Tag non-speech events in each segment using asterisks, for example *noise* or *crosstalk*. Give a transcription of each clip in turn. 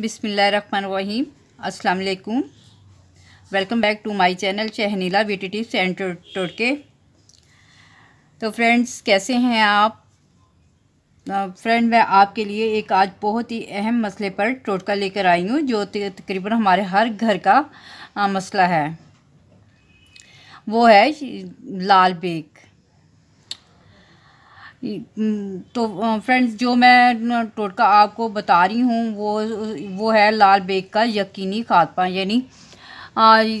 बिसमीम अस्सलाम welcome back to my channel Shahnila tea tea and टोटके तो फ्रेंड्स कैसे हैं आप फ्रेंड मैं आपके लिए एक आज बहुत ही अहम मसले पर टोटका लेकर आई हूँ जो तकरीबन हमारे हर घर का मसला है वो है लाल बेग तो फ्रेंड्स जो मैं टोटका आपको बता रही हूँ वो वो है लाल बेग का यकीनी खात्मा यानी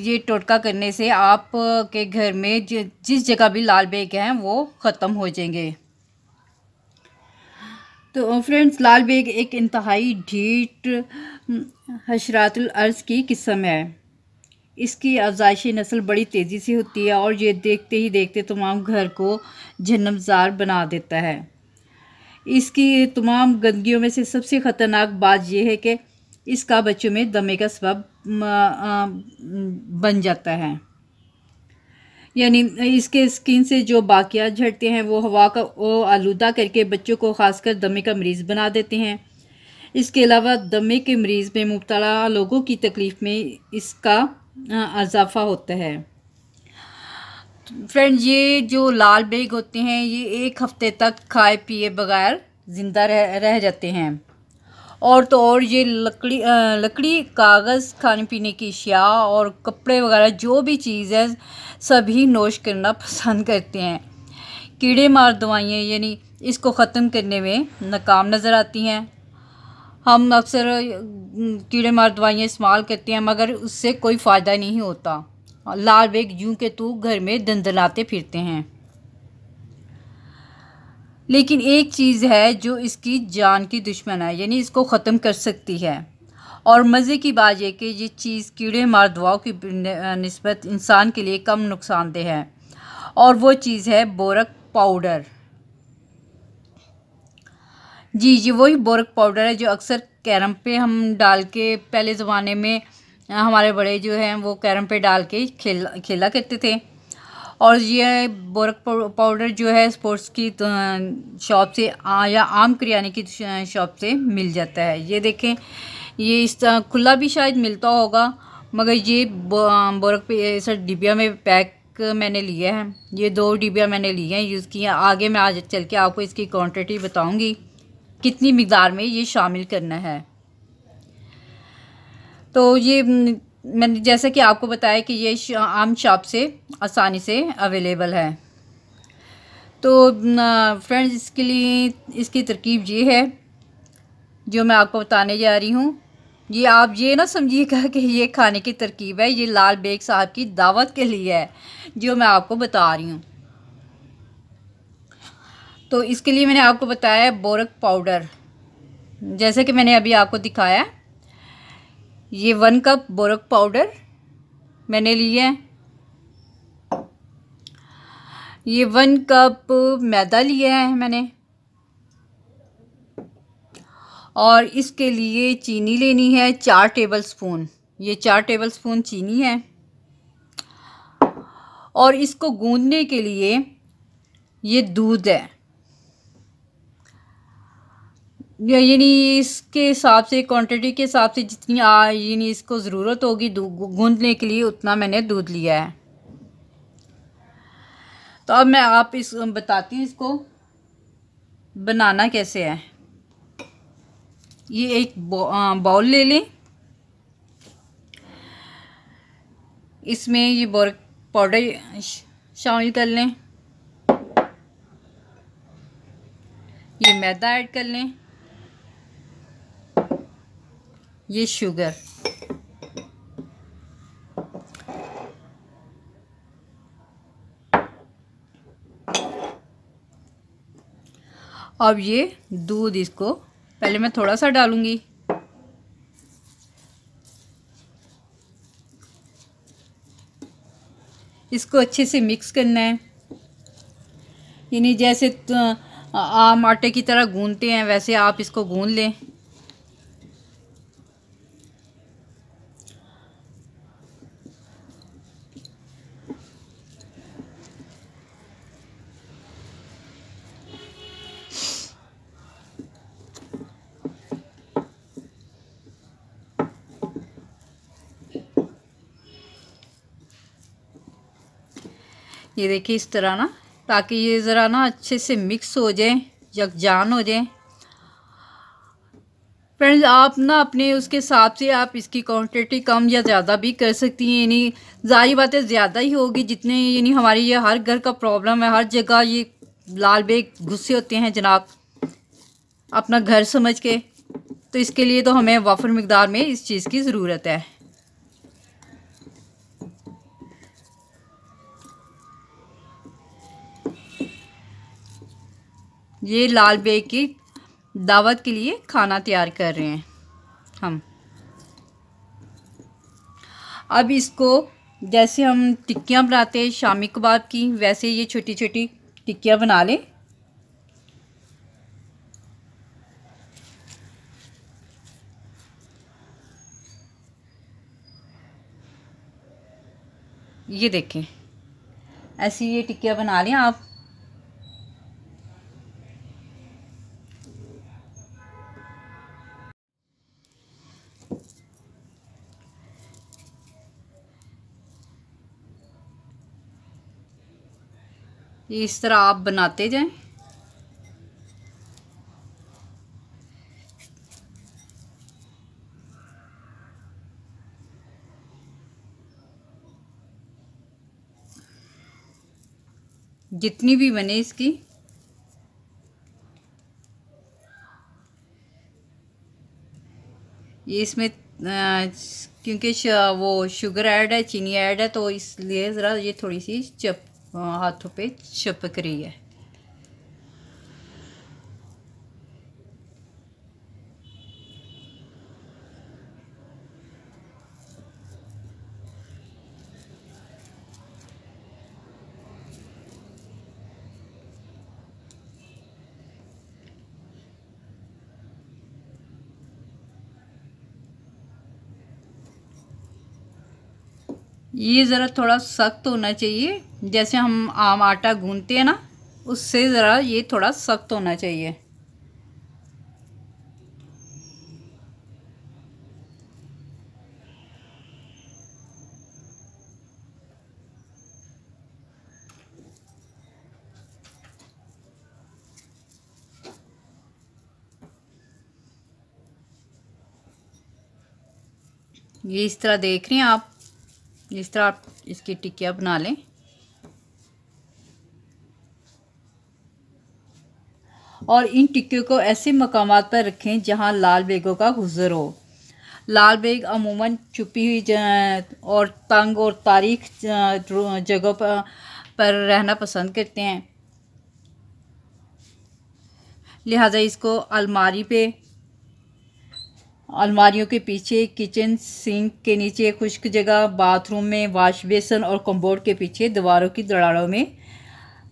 ये टोटका करने से आप के घर में ज, जिस जगह भी लाल बेग हैं वो ख़त्म हो जाएंगे तो फ्रेंड्स लाल बेग एक इंतहाई ढीठ हशरातुल अर्ज़ की किस्म है इसकी अफजाइशी नस्ल बड़ी तेज़ी से होती है और ये देखते ही देखते तमाम घर को जन्मजार बना देता है इसकी तमाम गंदगियों में से सबसे ख़तरनाक बात यह है कि इसका बच्चों में दमे का सबब बन जाता है यानी इसके स्किन से जो बाकियात झड़ते हैं वो हवा का वो आलूदा करके बच्चों को खासकर दमे का मरीज़ बना देते हैं इसके अलावा दमे के मरीज़ में मुबतला लोगों की तकलीफ़ में इसका इजाफा होता है फ्रेंड ये जो लाल बेग होते हैं ये एक हफ्ते तक खाए पिए बगैर ज़िंदा रह रह जाते हैं और तो और ये लकड़ी लकड़ी कागज़ खाने पीने की अशिया और कपड़े वगैरह जो भी चीज़ है सभी नोश करना पसंद करते हैं कीड़े मार दवाइयाँ यानी इसको ख़त्म करने में नाकाम नज़र आती हैं हम अक्सर कीड़े मार दवाइयाँ इस्तेमाल करते हैं मगर उससे कोई फ़ायदा नहीं होता लाल बेग यूं के तू तो घर में दंदलाते फिरते हैं लेकिन एक चीज़ है जो इसकी जान की दुश्मन है यानी इसको ख़त्म कर सकती है और मज़े की बात यह कि ये चीज़ कीड़े मार दवाओं की नस्बत इंसान के लिए कम नुकसानदेह है और वो चीज़ है बोरक पाउडर जी जी वही बोरक पाउडर है जो अक्सर कैरम पे हम डाल के पहले ज़माने में हमारे बड़े जो हैं वो कैरम पे डाल के खेल खेला करते थे और ये बोरक पाउडर जो है स्पोर्ट्स की शॉप से आ, या आम किराने की शॉप से मिल जाता है ये देखें ये इस खुला भी शायद मिलता होगा मगर ये बोरक पे सर डिबिया में पैक मैंने लिया है ये दो डिबिया मैंने लिए हैं यूज़ किए आगे मैं आज चल के आपको इसकी क्वांटिटी बताऊंगी कितनी मकदार में ये शामिल करना है तो ये मैंने जैसा कि आपको बताया कि ये आम शॉप से आसानी से अवेलेबल है तो फ्रेंड्स इसके लिए इसकी तरकीब ये है जो मैं आपको बताने जा रही हूँ ये आप ये ना समझिएगा कि ये खाने की तरकीब है ये लाल बेग साहब की दावत के लिए है जो मैं आपको बता रही हूँ तो इसके लिए मैंने आपको बताया बोरक पाउडर जैसे कि मैंने अभी आपको दिखाया ये वन कप बोरक पाउडर मैंने लिया है ये वन कप मैदा लिया है मैंने और इसके लिए चीनी लेनी है चार टेबल स्पून ये चार टेबल स्पून चीनी है और इसको गूंदने के लिए ये दूध है यानी इसके हिसाब से क्वांटिटी के हिसाब से जितनी यानी इसको ज़रूरत होगी गूंदने के लिए उतना मैंने दूध लिया है तो अब मैं आप इस बताती हूँ इसको बनाना कैसे है ये एक बाउल ले लें इसमें ये बोर पाउडर शामिल कर लें ये मैदा ऐड कर लें ये शुगर अब ये दूध इसको पहले मैं थोड़ा सा डालूंगी इसको अच्छे से मिक्स करना है यानी जैसे आम आटे की तरह गूंदते हैं वैसे आप इसको गूंद लें ये देखिए इस तरह ना ताकि ये ज़रा ना अच्छे से मिक्स हो जाए यकजान हो जाए फ्रेंड्स आप ना अपने उसके हिसाब से आप इसकी क्वांटिटी कम या ज़्यादा भी कर सकती हैं यानी जारी बातें ज़्यादा ही होगी जितने यानी हमारी ये हर घर का प्रॉब्लम है हर जगह ये लाल बेग गुस्से होते हैं जनाब अपना घर समझ के तो इसके लिए तो हमें वाफर मकदार में इस चीज़ की ज़रूरत है ये लाल बेग की दावत के लिए खाना तैयार कर रहे हैं हम अब इसको जैसे हम टिक्कियाँ बनाते हैं शामी कबाब की वैसे ये छोटी छोटी टिक्कियाँ बना लें ये देखें ऐसी ये टिक्कियाँ बना लें आप इस तरह आप बनाते जाएं जितनी भी बने इसकी ये इसमें क्योंकि वो शुगर ऐड है चीनी ऐड है तो इसलिए ज़रा ये थोड़ी सी चप हाथों पे चिपक रही है ये ज़रा थोड़ा सख्त होना चाहिए जैसे हम आम आटा गूंदते हैं ना उससे ज़रा ये थोड़ा सख्त होना चाहिए ये इस तरह देख रहे हैं आप इस तरह आप इसकी टिक्किया बना लें और इन टिक्कियों को ऐसे मकाम पर रखें जहाँ लाल बेगों का गुजर हो लाल बेग अमूमन छुपी हुई और तंग और तारीख जगहों पर रहना पसंद करते हैं लिहाजा इसको अलमारी पे अलमारियों के पीछे किचन सिंक के नीचे खुश्क जगह बाथरूम में वाश बेसन और कम्बोर्ड के पीछे दीवारों की दराड़ों में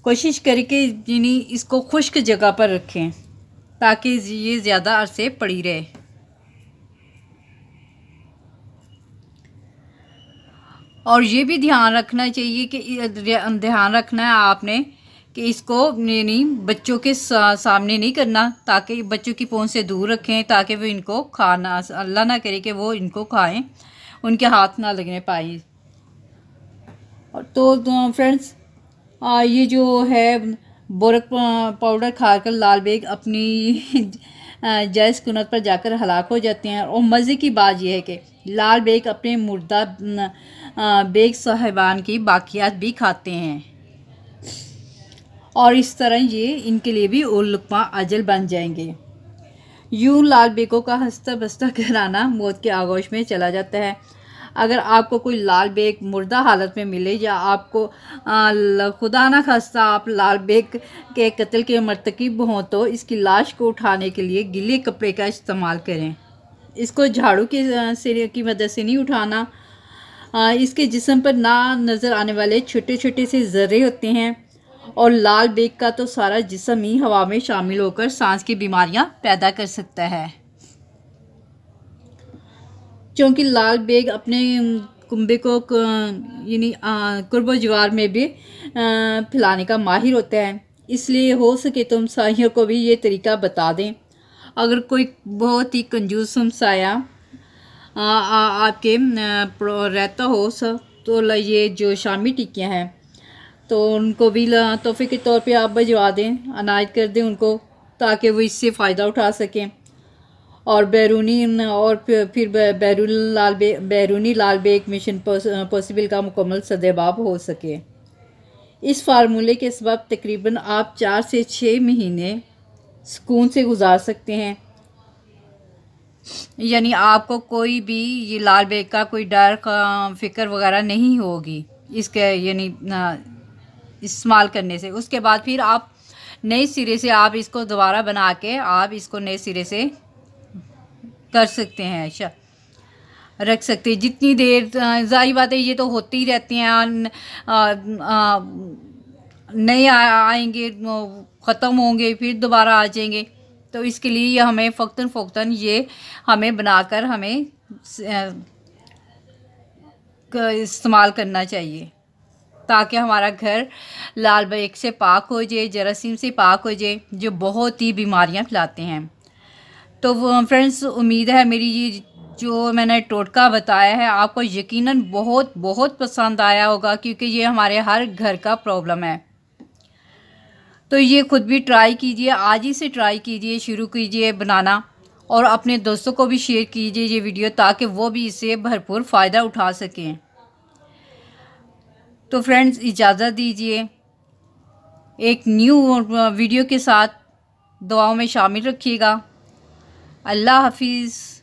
कोशिश करें कि यानी इसको खुश्क जगह पर रखें ताकि ये ज़्यादा अरसे पड़ी रहे और ये भी ध्यान रखना चाहिए कि ध्यान रखना है आपने कि इसको यानी बच्चों के सामने नहीं करना ताकि बच्चों की पहुँच से दूर रखें ताकि वो इनको खाना अल्लाह ना करे कि वो इनको खाएं उनके हाथ ना लगने पाए और तो, तो फ्रेंड्स ये जो है बोरक पाउडर खाकर लाल बेग अपनी *laughs* जैस कुनत पर जाकर हलाक हो जाते हैं और मज़े की बात यह है कि लाल बेग अपने मुर्दा बेग साहिबान की बाकियात भी खाते हैं और इस तरह ये इनके लिए भी उल्लुकमा अजल बन जाएंगे यूं लाल बेगों का हंसता बस्ता *laughs* घराना मौत के आगोश में चला जाता है अगर आपको कोई लाल बेग मुर्दा हालत में मिले या आपको खुदा न खास्ता आप लाल बेग के कत्ल के मरतकब हों तो इसकी लाश को उठाने के लिए गीले कपड़े का इस्तेमाल करें इसको झाड़ू के की मदद से नहीं उठाना इसके जिसम पर ना नज़र आने वाले छोटे छोटे से ज़र्रे होते हैं और लाल बेग का तो सारा जिसम ही हवा में शामिल होकर सांस की बीमारियां पैदा कर सकता है क्योंकि लाल बेग अपने कुंबे को यानी कुर्ब जवार में भी फैलाने का माहिर होता है इसलिए हो सके तो हमसाइयों को भी ये तरीका बता दें अगर कोई बहुत ही कंजूस हमसाया आपके रहता हो स तो ये जो शामी टिक्कियाँ हैं तो उनको भी तोहफे के तौर पे आप भिजवा दें अनाज कर दें उनको ताकि वो इससे फ़ायदा उठा सकें और बैरूनी और फिर बैरून लाल बैरूनी लाल बेग मिशन पॉसिबल का मुकम्मल सदबाब हो सके इस फार्मूले के सबब तकरीबन आप चार से छः महीने सुकून से गुजार सकते हैं यानी आपको कोई भी ये लाल बेग का कोई डर फिक्र वगैरह नहीं होगी इसके यानी इस्तेमाल करने से उसके बाद फिर आप नए सिरे से आप इसको दोबारा बना के आप इसको नए सिरे से कर सकते हैं ऐसा रख सकते जितनी देर जारी बात है ये तो होती ही रहती हैं नए आएंगे ख़त्म होंगे फिर दोबारा आ जाएंगे तो इसके लिए हमें फ़क्तन फ़ोक्तन ये हमें बनाकर हमें इस्तेमाल करना चाहिए ताकि हमारा घर लाल बैग से पाक हो जाए जरासीम से पाक हो जाए जो बहुत ही बीमारियां फैलाते हैं तो फ्रेंड्स um, उम्मीद है मेरी ये जो मैंने टोटका बताया है आपको यकीनन बहुत बहुत पसंद आया होगा क्योंकि ये हमारे हर घर का प्रॉब्लम है तो ये खुद भी ट्राई कीजिए आज ही से ट्राई कीजिए शुरू कीजिए बनाना और अपने दोस्तों को भी शेयर कीजिए ये वीडियो ताकि वो भी इसे भरपूर फ़ायदा उठा सकें तो फ्रेंड्स इजाज़त दीजिए एक न्यू वीडियो uh, के साथ दुआओं में शामिल रखिएगा अल्लाह हाफिज़